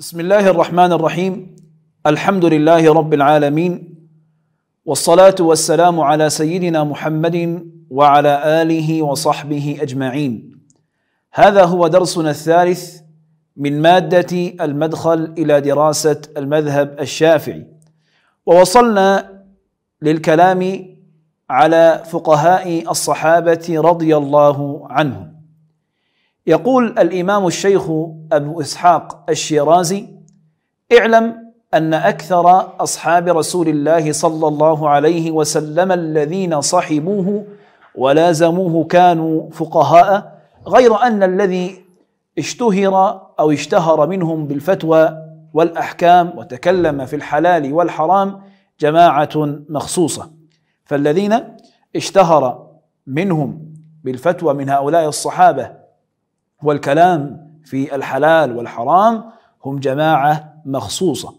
بسم الله الرحمن الرحيم الحمد لله رب العالمين والصلاه والسلام على سيدنا محمد وعلى اله وصحبه اجمعين هذا هو درسنا الثالث من ماده المدخل الى دراسه المذهب الشافعي ووصلنا للكلام على فقهاء الصحابه رضي الله عنهم يقول الامام الشيخ ابو اسحاق الشيرازي اعلم ان اكثر اصحاب رسول الله صلى الله عليه وسلم الذين صحبوه ولازموه كانوا فقهاء غير ان الذي اشتهر او اشتهر منهم بالفتوى والاحكام وتكلم في الحلال والحرام جماعه مخصوصه فالذين اشتهر منهم بالفتوى من هؤلاء الصحابه والكلام في الحلال والحرام هم جماعة مخصوصة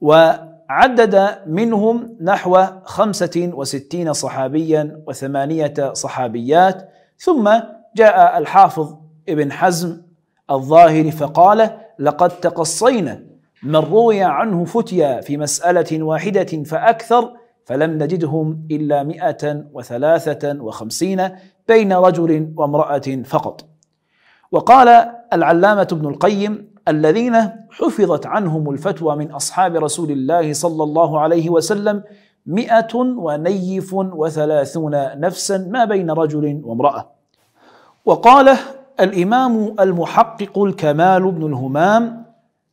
وعدد منهم نحو خمسة وستين صحابيا وثمانية صحابيات ثم جاء الحافظ ابن حزم الظاهر فقال لقد تقصينا من روي عنه فتيا في مسألة واحدة فأكثر فلم نجدهم إلا مئة وثلاثة وخمسين بين رجل وامرأة فقط وقال العلامة ابن القيم الذين حفظت عنهم الفتوى من أصحاب رسول الله صلى الله عليه وسلم مئة ونيف وثلاثون نفسا ما بين رجل وامرأة وقال الإمام المحقق الكمال بن الهمام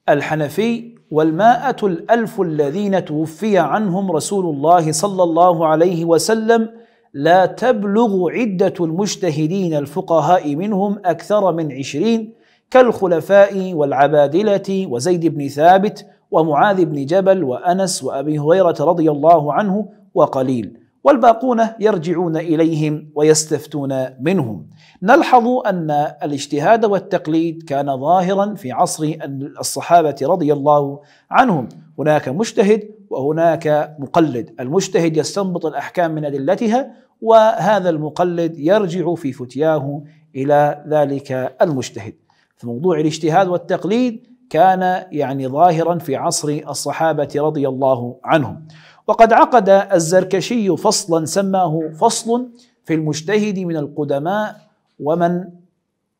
الحنفي والماءة الألف الذين توفي عنهم رسول الله صلى الله عليه وسلم لا تبلغ عدة المجتهدين الفقهاء منهم أكثر من عشرين كالخلفاء والعبادلة وزيد بن ثابت ومعاذ بن جبل وأنس وأبي هريرة رضي الله عنه وقليل والباقون يرجعون اليهم ويستفتون منهم. نلحظ ان الاجتهاد والتقليد كان ظاهرا في عصر الصحابه رضي الله عنهم، هناك مجتهد وهناك مقلد، المجتهد يستنبط الاحكام من ادلتها وهذا المقلد يرجع في فتياه الى ذلك المجتهد. فموضوع الاجتهاد والتقليد كان يعني ظاهرا في عصر الصحابه رضي الله عنهم. وقد عقد الزركشي فصلا سماه فصل في المجتهد من القدماء ومن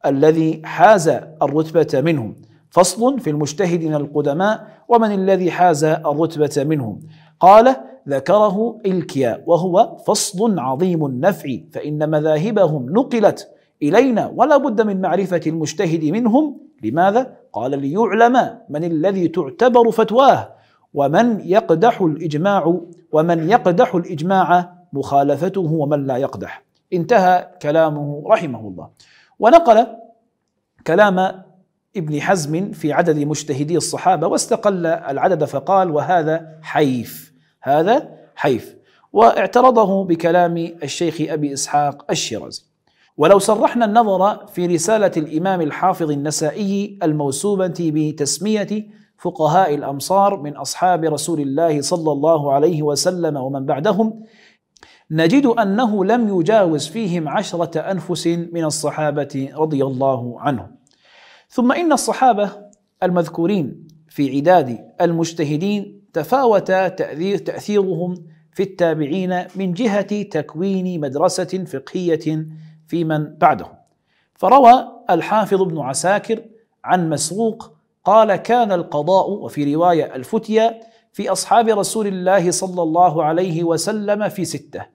الذي حاز الرتبة منهم فصل في المجتهد من القدماء ومن الذي حاز الرتبة منهم قال ذكره إلكيا وهو فصل عظيم النفع فإن مذاهبهم نقلت إلينا ولا بد من معرفة المجتهد منهم لماذا؟ قال ليعلم من الذي تعتبر فتواه ومن يقدح الإجماع ومن يقدح الإجماع مخالفته ومن لا يقدح انتهى كلامه رحمه الله ونقل كلام ابن حزم في عدد مجتهدي الصحابة واستقل العدد فقال وهذا حيف هذا حيف واعترضه بكلام الشيخ أبي إسحاق الشيرازي ولو صرحنا النظر في رسالة الإمام الحافظ النسائي الموسومة بتسمية فقهاء الأمصار من أصحاب رسول الله صلى الله عليه وسلم ومن بعدهم نجد أنه لم يجاوز فيهم عشرة أنفس من الصحابة رضي الله عنهم ثم إن الصحابة المذكورين في عداد المجتهدين تفاوت تأثير تأثيرهم في التابعين من جهة تكوين مدرسة فقهية في من بعدهم فروى الحافظ ابن عساكر عن مسروق قال كان القضاء وفي رواية الفتية في أصحاب رسول الله صلى الله عليه وسلم في ستة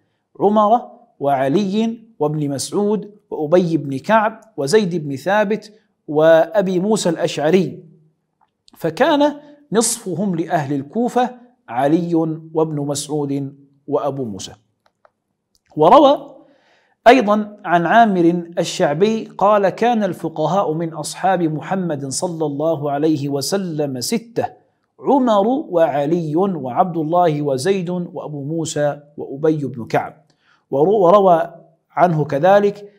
عمر وعلي وابن مسعود وأبي بن كعب وزيد بن ثابت وأبي موسى الأشعري فكان نصفهم لأهل الكوفة علي وابن مسعود وأبو موسى وروى أيضا عن عامر الشعبي قال كان الفقهاء من أصحاب محمد صلى الله عليه وسلم ستة عمر وعلي وعبد الله وزيد وأبو موسى وأبي بن كعب وروى عنه كذلك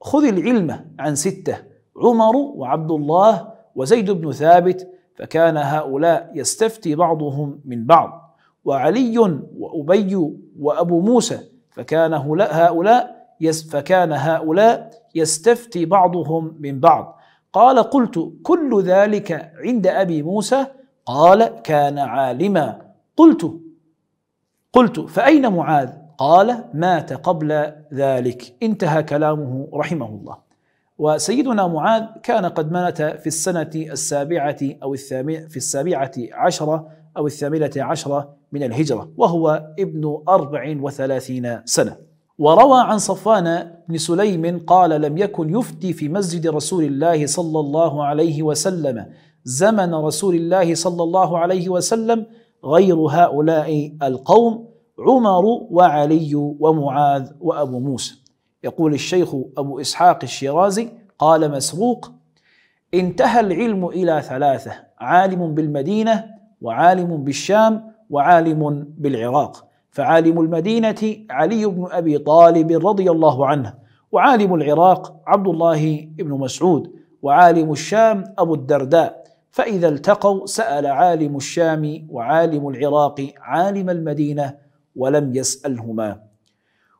خذ العلم عن ستة عمر وعبد الله وزيد بن ثابت فكان هؤلاء يستفتي بعضهم من بعض وعلي وأبي وأبو موسى فكان هؤلاء فكان هؤلاء يستفتي بعضهم من بعض قال قلت كل ذلك عند ابي موسى قال كان عالما قلت قلت فاين معاذ قال مات قبل ذلك انتهى كلامه رحمه الله وسيدنا معاذ كان قد مات في السنة السابعة أو الثامنة في السابعة عشرة أو الثامنة عشرة من الهجرة وهو ابن أربع وثلاثين سنة وروى عن صفوان بن سليم قال لم يكن يفتي في مسجد رسول الله صلى الله عليه وسلم زمن رسول الله صلى الله عليه وسلم غير هؤلاء القوم عمر وعلي ومعاذ وابو موسى يقول الشيخ ابو اسحاق الشيرازي قال مسروق انتهى العلم الى ثلاثه عالم بالمدينه وعالم بالشام وعالم بالعراق فعالم المدينة علي بن أبي طالب رضي الله عنه وعالم العراق عبد الله بن مسعود وعالم الشام أبو الدرداء فإذا التقوا سأل عالم الشام وعالم العراق عالم المدينة ولم يسألهما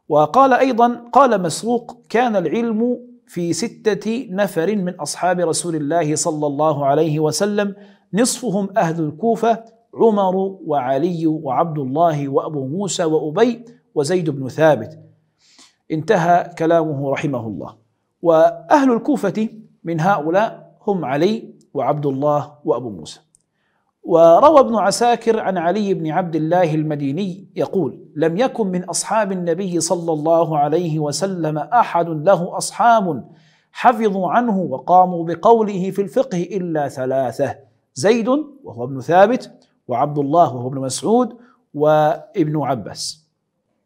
وقال أيضا قال مسروق كان العلم في ستة نفر من أصحاب رسول الله صلى الله عليه وسلم نصفهم أهل الكوفة عمر وعلي وعبد الله وأبو موسى وأبي وزيد بن ثابت انتهى كلامه رحمه الله وأهل الكوفة من هؤلاء هم علي وعبد الله وأبو موسى وروى ابن عساكر عن علي بن عبد الله المديني يقول لم يكن من أصحاب النبي صلى الله عليه وسلم أحد له أصحاب حفظوا عنه وقاموا بقوله في الفقه إلا ثلاثة زيد وهو ابن ثابت وعبد الله وهو ابن مسعود وابن عباس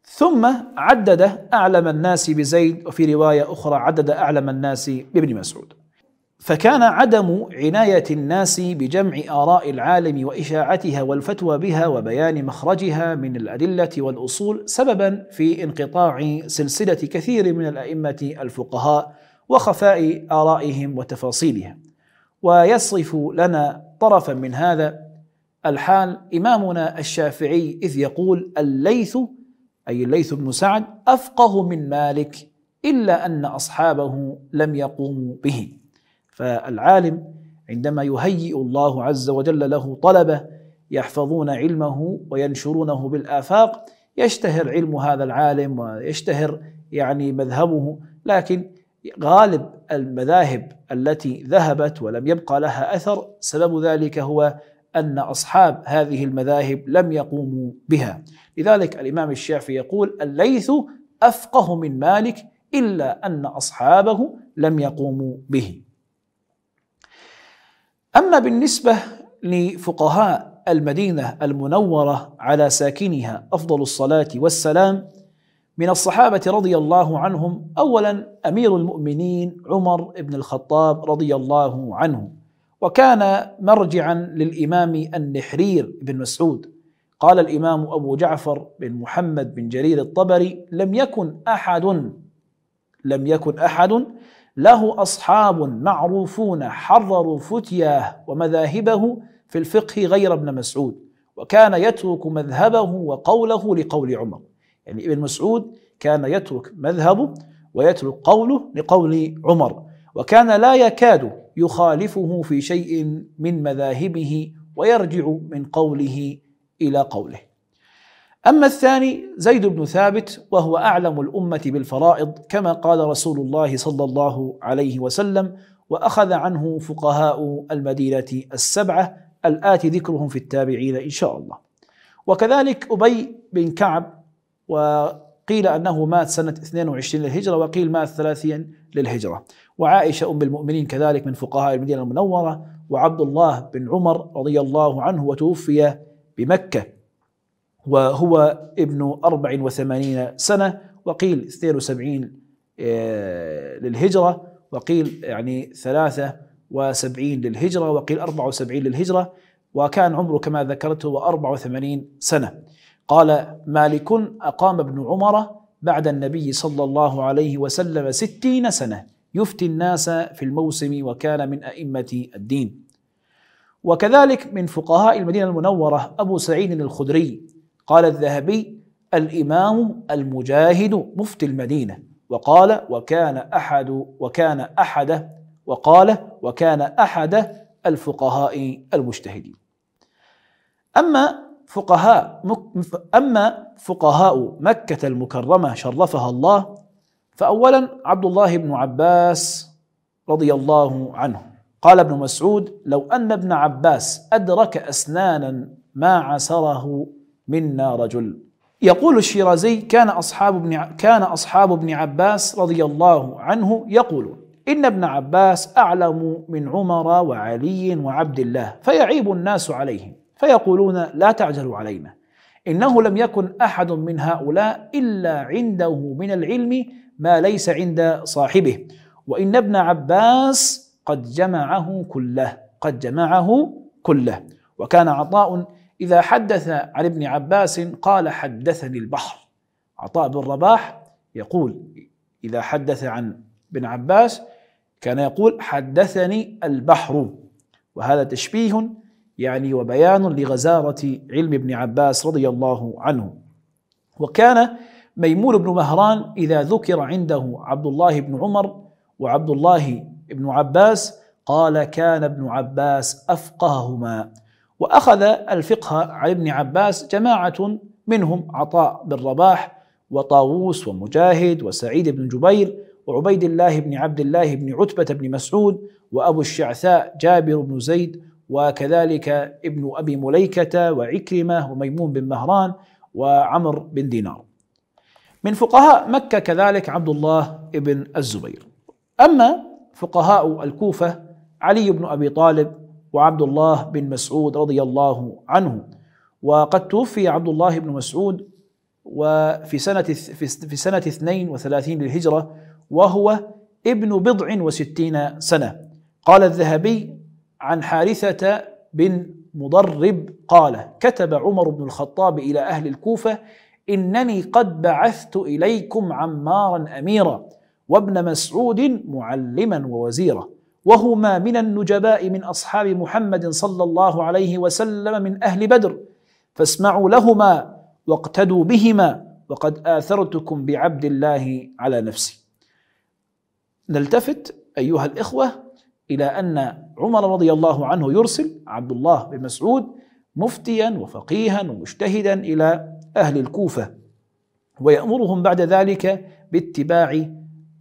ثم عدد أعلم الناس بزيد وفي رواية أخرى عدد أعلم الناس بابن مسعود فكان عدم عناية الناس بجمع آراء العالم وإشاعتها والفتوى بها وبيان مخرجها من الأدلة والأصول سببا في انقطاع سلسلة كثير من الأئمة الفقهاء وخفاء آرائهم وتفاصيلها ويصف لنا طرفا من هذا الحال إمامنا الشافعي إذ يقول الليث أي الليث بن سعد أفقه من مالك إلا أن أصحابه لم يقوموا به فالعالم عندما يهيئ الله عز وجل له طلبة يحفظون علمه وينشرونه بالآفاق يشتهر علم هذا العالم ويشتهر يعني مذهبه لكن غالب المذاهب التي ذهبت ولم يبقى لها أثر سبب ذلك هو أن أصحاب هذه المذاهب لم يقوموا بها لذلك الإمام الشافعي يقول الليث أفقه من مالك إلا أن أصحابه لم يقوموا به أما بالنسبة لفقهاء المدينة المنورة على ساكنها أفضل الصلاة والسلام من الصحابة رضي الله عنهم أولا أمير المؤمنين عمر بن الخطاب رضي الله عنه وكان مرجعا للإمام النحرير بن مسعود قال الإمام أبو جعفر بن محمد بن جرير الطبري لم يكن أحد لم يكن أحد له أصحاب معروفون حرروا فتياه ومذاهبه في الفقه غير ابن مسعود وكان يترك مذهبه وقوله لقول عمر يعني ابن مسعود كان يترك مذهبه ويترك قوله لقول عمر وكان لا يكاد يخالفه في شيء من مذاهبه ويرجع من قوله الى قوله. اما الثاني زيد بن ثابت وهو اعلم الامه بالفرائض كما قال رسول الله صلى الله عليه وسلم واخذ عنه فقهاء المدينه السبعه الاتي ذكرهم في التابعين ان شاء الله. وكذلك ابي بن كعب وقيل انه مات سنه 22 للهجره وقيل مات 30 للهجرة وعائشة أم المؤمنين كذلك من فقهاء المدينة المنورة وعبد الله بن عمر رضي الله عنه وتوفي بمكة وهو ابن 84 سنة وقيل 72 آه، للهجرة وقيل يعني 73 للهجرة وقيل 74 للهجرة وكان عمره كما ذكرت هو 84 سنة قال مالك أقام ابن عمر بعد النبي صلى الله عليه وسلم ستين سنة يفتي الناس في الموسم وكان من أئمة الدين وكذلك من فقهاء المدينة المنورة أبو سعيد الخدري قال الذهبي الإمام المجاهد مفتي المدينة وقال وكان أحد وكان أحد وقال وكان أحد الفقهاء المجتهدين أما فقهاء أما فقهاء مكة المكرمة شرفها الله فأولا عبد الله بن عباس رضي الله عنه قال ابن مسعود لو أن ابن عباس أدرك أسنانا ما عسره منا رجل يقول الشيرازي كان أصحاب ابن كان أصحاب ابن عباس رضي الله عنه يقولون إن ابن عباس أعلم من عمر وعلي وعبد الله فيعيب الناس عليهم فيقولون لا تعجلوا علينا انه لم يكن احد من هؤلاء الا عنده من العلم ما ليس عند صاحبه وان ابن عباس قد جمعه كله قد جمعه كله وكان عطاء اذا حدث عن ابن عباس قال حدثني البحر عطاء بن رباح يقول اذا حدث عن ابن عباس كان يقول حدثني البحر وهذا تشبيه يعني وبيان لغزارة علم ابن عباس رضي الله عنه وكان ميمون بن مهران إذا ذكر عنده عبد الله بن عمر وعبد الله بن عباس قال كان ابن عباس أفقههما وأخذ الفقه عن ابن عباس جماعة منهم عطاء بن رباح وطاووس ومجاهد وسعيد بن جبير وعبيد الله بن عبد الله بن عتبة بن مسعود وأبو الشعثاء جابر بن زيد وكذلك ابن أبي مليكة وعكرمة وميمون بن مهران وعمر بن دينار من فقهاء مكة كذلك عبد الله بن الزبير أما فقهاء الكوفة علي بن أبي طالب وعبد الله بن مسعود رضي الله عنه وقد توفي عبد الله بن مسعود وفي سنة في سنة 32 للهجرة وهو ابن بضع وستين سنة قال الذهبي عن حارثة بن مضرب قال كتب عمر بن الخطاب إلى أهل الكوفة إنني قد بعثت إليكم عمارا أميرا وابن مسعود معلما ووزيرا وهما من النجباء من أصحاب محمد صلى الله عليه وسلم من أهل بدر فاسمعوا لهما واقتدوا بهما وقد آثرتكم بعبد الله على نفسي نلتفت أيها الإخوة إلى أن عمر رضي الله عنه يرسل عبد الله بن مسعود مفتيا وفقيها ومجتهدا الى اهل الكوفه ويامرهم بعد ذلك باتباع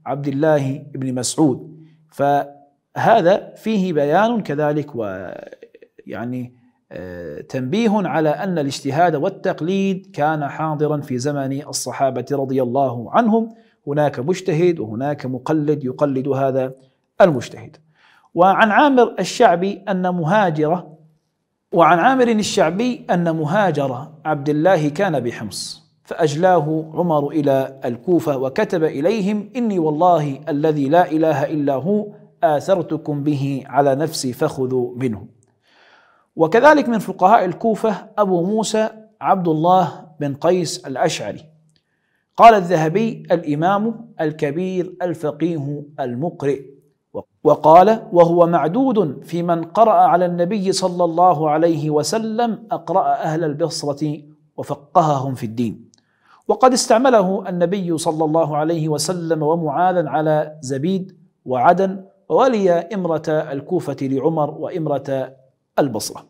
عبد الله بن مسعود فهذا فيه بيان كذلك ويعني آه، تنبيه على ان الاجتهاد والتقليد كان حاضرا في زمن الصحابه رضي الله عنهم هناك مجتهد وهناك مقلد يقلد هذا المجتهد وعن عامر الشعبي أن مهاجرة وعن عامر الشعبي أن مهاجرة عبد الله كان بحمص فأجلاه عمر إلى الكوفة وكتب إليهم إني والله الذي لا إله إلا هو آثرتكم به على نفسي فخذوا منه وكذلك من فقهاء الكوفة أبو موسى عبد الله بن قيس الأشعري قال الذهبي الإمام الكبير الفقيه المقرئ وقال وهو معدود في من قرأ على النبي صلى الله عليه وسلم أقرأ أهل البصرة وفقههم في الدين وقد استعمله النبي صلى الله عليه وسلم ومعاذا على زبيد وعدن وولي إمرة الكوفة لعمر وإمرة البصرة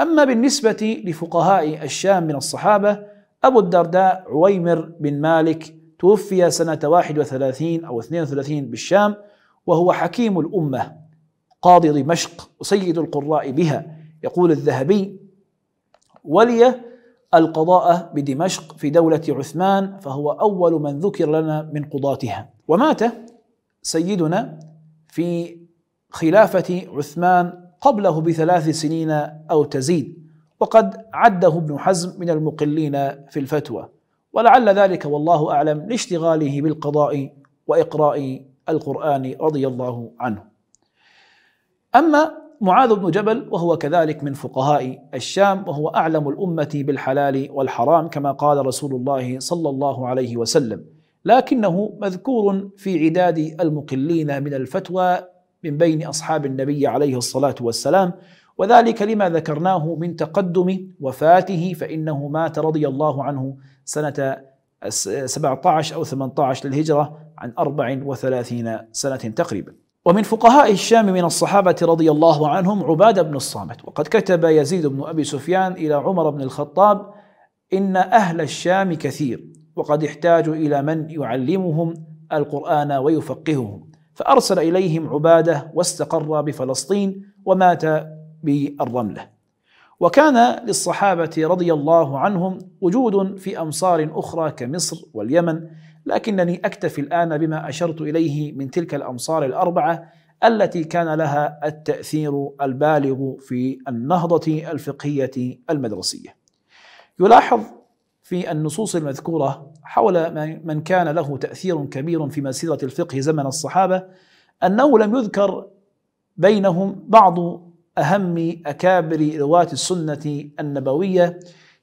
أما بالنسبة لفقهاء الشام من الصحابة أبو الدرداء عويمر بن مالك توفي سنة 31 أو 32 بالشام وهو حكيم الأمة قاضي دمشق وسيد القراء بها يقول الذهبي ولي القضاء بدمشق في دولة عثمان فهو أول من ذكر لنا من قضاتها ومات سيدنا في خلافة عثمان قبله بثلاث سنين أو تزيد وقد عده ابن حزم من المقلين في الفتوى ولعل ذلك والله أعلم لاشتغاله بالقضاء وإقراء القرآن رضي الله عنه أما معاذ بن جبل وهو كذلك من فقهاء الشام وهو أعلم الأمة بالحلال والحرام كما قال رسول الله صلى الله عليه وسلم لكنه مذكور في عداد المقلين من الفتوى من بين أصحاب النبي عليه الصلاة والسلام وذلك لما ذكرناه من تقدم وفاته فإنه مات رضي الله عنه سنة 17 أو 18 للهجرة عن 34 سنة تقريبا ومن فقهاء الشام من الصحابة رضي الله عنهم عبادة بن الصامت وقد كتب يزيد بن أبي سفيان إلى عمر بن الخطاب إن أهل الشام كثير وقد احتاجوا إلى من يعلمهم القرآن ويفقههم فأرسل إليهم عبادة واستقر بفلسطين ومات بالرملة وكان للصحابة رضي الله عنهم وجود في أمصار أخرى كمصر واليمن لكنني أكتفي الآن بما أشرت إليه من تلك الأمصار الأربعة التي كان لها التأثير البالغ في النهضة الفقهية المدرسية. يلاحظ في النصوص المذكورة حول من كان له تأثير كبير في مسيرة الفقه زمن الصحابة أنه لم يذكر بينهم بعض أهم أكابر رواة السنة النبوية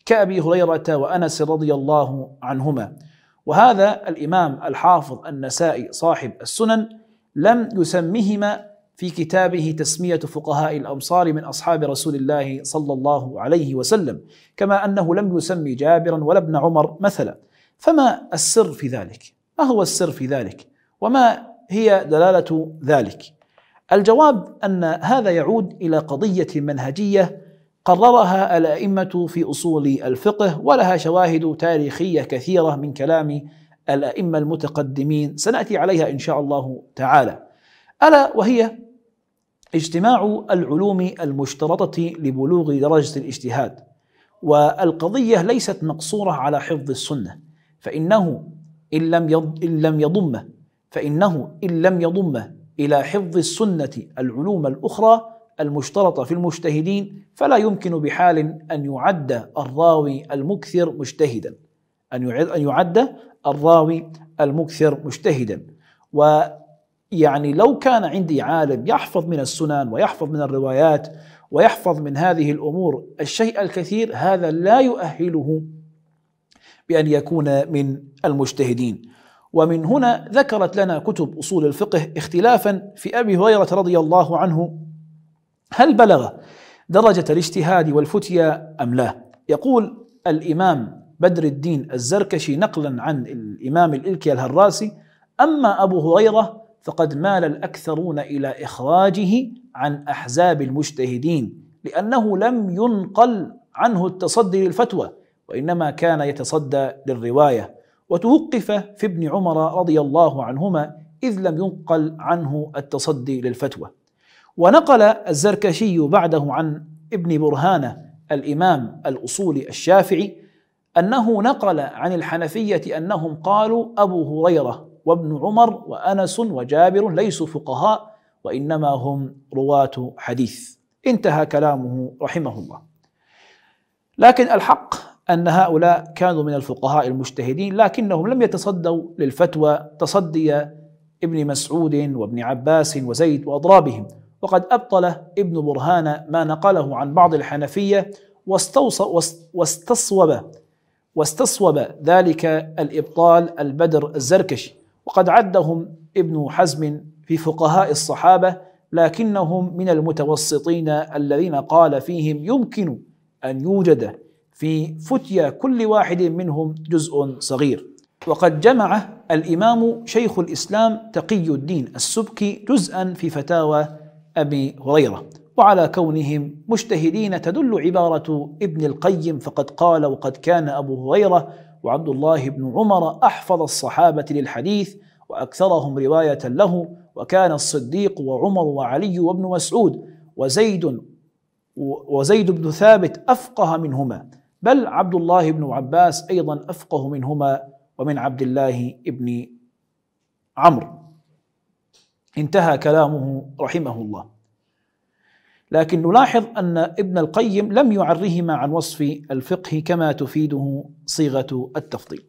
كأبي هريرة وأنس رضي الله عنهما وهذا الإمام الحافظ النسائي صاحب السنن لم يسمهما في كتابه تسمية فقهاء الأمصار من أصحاب رسول الله صلى الله عليه وسلم كما أنه لم يسمي جابرا ولا ابن عمر مثلا فما السر في ذلك؟ ما هو السر في ذلك؟ وما هي دلالة ذلك؟ الجواب ان هذا يعود الى قضيه منهجيه قررها الائمه في اصول الفقه ولها شواهد تاريخيه كثيره من كلام الائمه المتقدمين سناتي عليها ان شاء الله تعالى الا وهي اجتماع العلوم المشترطه لبلوغ درجه الاجتهاد والقضيه ليست مقصوره على حفظ السنه فانه ان لم ان لم يضمه فانه ان لم يضمه الى حفظ السنه العلوم الاخرى المشترطه في المجتهدين فلا يمكن بحال ان يعد الراوي المكثر مجتهدا ان ان يعد الراوي المكثر مجتهدا ويعني لو كان عندي عالم يحفظ من السنن ويحفظ من الروايات ويحفظ من هذه الامور الشيء الكثير هذا لا يؤهله بان يكون من المجتهدين ومن هنا ذكرت لنا كتب أصول الفقه اختلافا في أبي هريرة رضي الله عنه هل بلغ درجة الاجتهاد والفتيا أم لا يقول الإمام بدر الدين الزركشي نقلا عن الإمام الإلكي الهراسي أما أبو هريرة فقد مال الأكثرون إلى إخراجه عن أحزاب المجتهدين لأنه لم ينقل عنه التصدي للفتوى وإنما كان يتصدى للرواية وتوقف في ابن عمر رضي الله عنهما إذ لم ينقل عنه التصدي للفتوى ونقل الزركشي بعده عن ابن برهانة الإمام الأصولي الشافعي أنه نقل عن الحنفية أنهم قالوا أبو هريرة وابن عمر وأنس وجابر ليسوا فقهاء وإنما هم رواة حديث انتهى كلامه رحمه الله لكن الحق أن هؤلاء كانوا من الفقهاء المجتهدين لكنهم لم يتصدوا للفتوى تصدي ابن مسعود وابن عباس وزيد وأضرابهم وقد أبطل ابن برهان ما نقله عن بعض الحنفية واستصوب واستصوب ذلك الإبطال البدر الزركشي وقد عدهم ابن حزم في فقهاء الصحابة لكنهم من المتوسطين الذين قال فيهم يمكن أن يوجد في فتيا كل واحد منهم جزء صغير وقد جمع الإمام شيخ الإسلام تقي الدين السبكي جزءا في فتاوى أبي هريرة وعلى كونهم مجتهدين تدل عبارة ابن القيم فقد قال وقد كان أبو هريرة وعبد الله بن عمر أحفظ الصحابة للحديث وأكثرهم رواية له وكان الصديق وعمر وعلي وابن مسعود وزيد وزيد بن ثابت أفقه منهما بل عبد الله بن عباس ايضا افقه منهما ومن عبد الله بن عمرو انتهى كلامه رحمه الله لكن نلاحظ ان ابن القيم لم يعرهما عن وصف الفقه كما تفيده صيغه التفضيل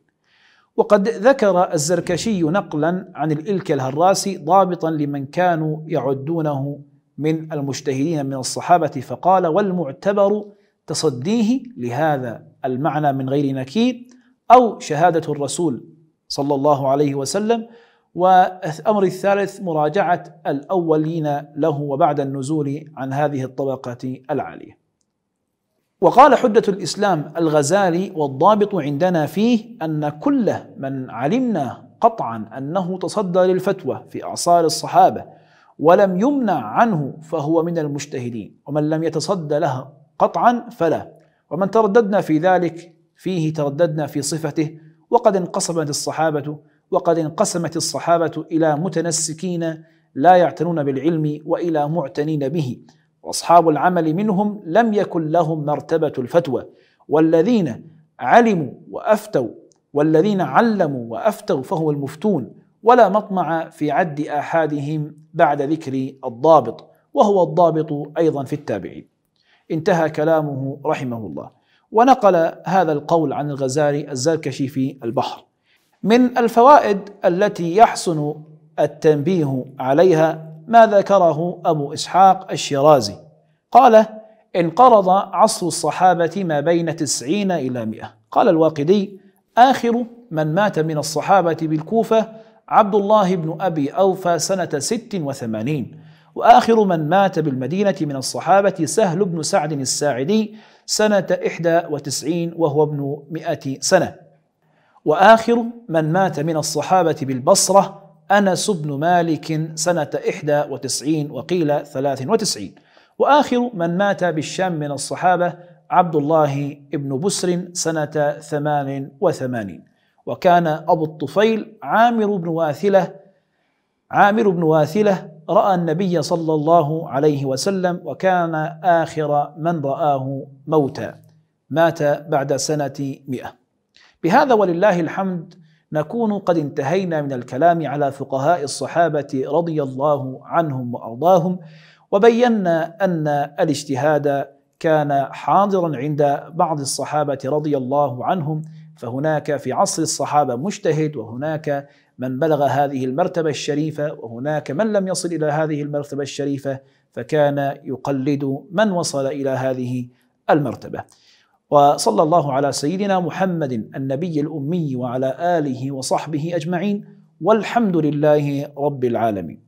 وقد ذكر الزركشي نقلا عن الإلك الهراسي ضابطا لمن كانوا يعدونه من المجتهدين من الصحابة فقال والمعتبر تصديه لهذا المعنى من غير نكير أو شهادة الرسول صلى الله عليه وسلم والأمر الثالث مراجعة الأولين له وبعد النزول عن هذه الطبقة العالية وقال حجة الإسلام الغزالي والضابط عندنا فيه أن كل من علمنا قطعا أنه تصدى للفتوى في أعصار الصحابة ولم يمنع عنه فهو من المجتهدين ومن لم يتصدى لها قطعا فلا ومن ترددنا في ذلك فيه ترددنا في صفته وقد انقسمت الصحابة وقد انقسمت الصحابة إلى متنسكين لا يعتنون بالعلم وإلى معتنين به وأصحاب العمل منهم لم يكن لهم مرتبة الفتوى والذين علموا وأفتوا والذين علموا وأفتوا فهو المفتون ولا مطمع في عد آحادهم بعد ذكر الضابط وهو الضابط أيضا في التابعين انتهى كلامه رحمه الله ونقل هذا القول عن الغزالي الزركشي في البحر من الفوائد التي يحسن التنبيه عليها ما ذكره أبو إسحاق الشيرازي قال انقرض عصر الصحابة ما بين تسعين إلى مئة قال الواقدي آخر من مات من الصحابة بالكوفة عبد الله بن أبي أوفى سنة ست وثمانين وآخر من مات بالمدينة من الصحابة سهل بن سعد الساعدي سنة 91 وهو ابن 100 سنة وآخر من مات من الصحابة بالبصرة أنس بن مالك سنة 91 وقيل 93 وآخر من مات بالشام من الصحابة عبد الله بن بسر سنة 88 وكان أبو الطفيل عامر بن واثلة عامر بن واثلة رأى النبي صلى الله عليه وسلم وكان آخر من رآه موتا مات بعد سنة مئة بهذا ولله الحمد نكون قد انتهينا من الكلام على فقهاء الصحابة رضي الله عنهم وأرضاهم وبينا أن الاجتهاد كان حاضرا عند بعض الصحابة رضي الله عنهم فهناك في عصر الصحابة مجتهد وهناك من بلغ هذه المرتبة الشريفة وهناك من لم يصل إلى هذه المرتبة الشريفة فكان يقلد من وصل إلى هذه المرتبة وصلى الله على سيدنا محمد النبي الأمي وعلى آله وصحبه أجمعين والحمد لله رب العالمين